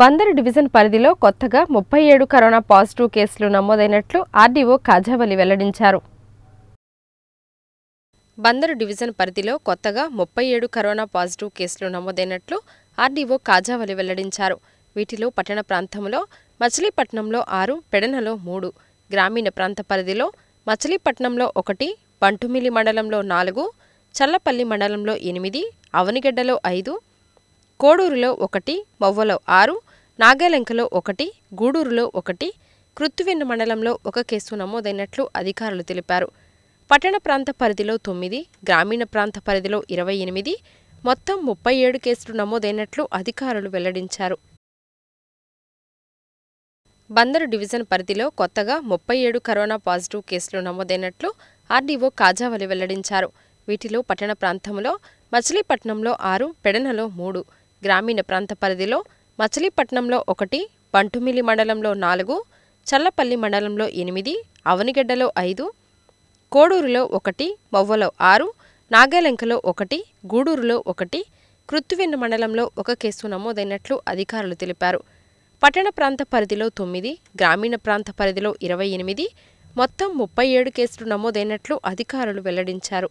Bandar division పరిధిలో కొత్తగా ముప్పై ఏడు కరోనా పాజిటివ్ కేసులు నమోదైనట్లు ఆర్డీఓ కాజావలి వెల్లడించారు బందరు డివిజన్ పరిధిలో కొత్తగా ముప్పై ఏడు కరోనా పాజిటివ్ కేసులు నమోదైనట్లు ఆర్డీఓ కాజావలి వెల్లడించారు వీటిలో పట్టణ ప్రాంతంలో మచిలీపట్నంలో ఆరు పెడనలో మూడు గ్రామీణ ప్రాంత పరిధిలో మచిలీపట్నంలో ఒకటి బంటుమిలి మండలంలో నాలుగు చల్లపల్లి మండలంలో ఎనిమిది అవనిగడ్డలో ఐదు కోడూరులో ఒకటి మొవ్వలో ఆరు నాగాలెంకలో ఒకటి గూడూరులో ఒకటి కృత్తివెన్ను మండలంలో ఒక కేసు నమోదైనట్లు అధికారులు తెలిపారు పట్టణ ప్రాంత పరిధిలో తొమ్మిది గ్రామీణ ప్రాంత పరిధిలో ఇరవై ఎనిమిది మొత్తం ముప్పై ఏడు కేసులు నమోదైనట్లు అధికారులు వెల్లడించారు బందరు డివిజన్ పరిధిలో కొత్తగా ముప్పై ఏడు కరోనా పాజిటివ్ కేసులు నమోదైనట్లు ఆర్డీఓ కాజావలి వెల్లడించారు వీటిలో పట్టణ ప్రాంతంలో మచిలీపట్నంలో ఆరు పెడనలో మూడు గ్రామీణ ప్రాంత పరిధిలో మచిలీపట్నంలో ఒకటి పంటుమిలి మండలంలో నాలుగు చల్లపల్లి మండలంలో ఎనిమిది అవనిగడ్డలో ఐదు కోడూరులో ఒకటి మొవ్వలో ఆరు నాగాలెంకలో ఒకటి గూడూరులో ఒకటి కృత్తువెన్ను మండలంలో ఒక కేసు నమోదైనట్లు అధికారులు తెలిపారు పట్టణ ప్రాంత పరిధిలో తొమ్మిది గ్రామీణ ప్రాంత పరిధిలో ఇరవై ఎనిమిది మొత్తం ముప్పై ఏడు కేసులు నమోదైనట్లు అధికారులు వెల్లడించారు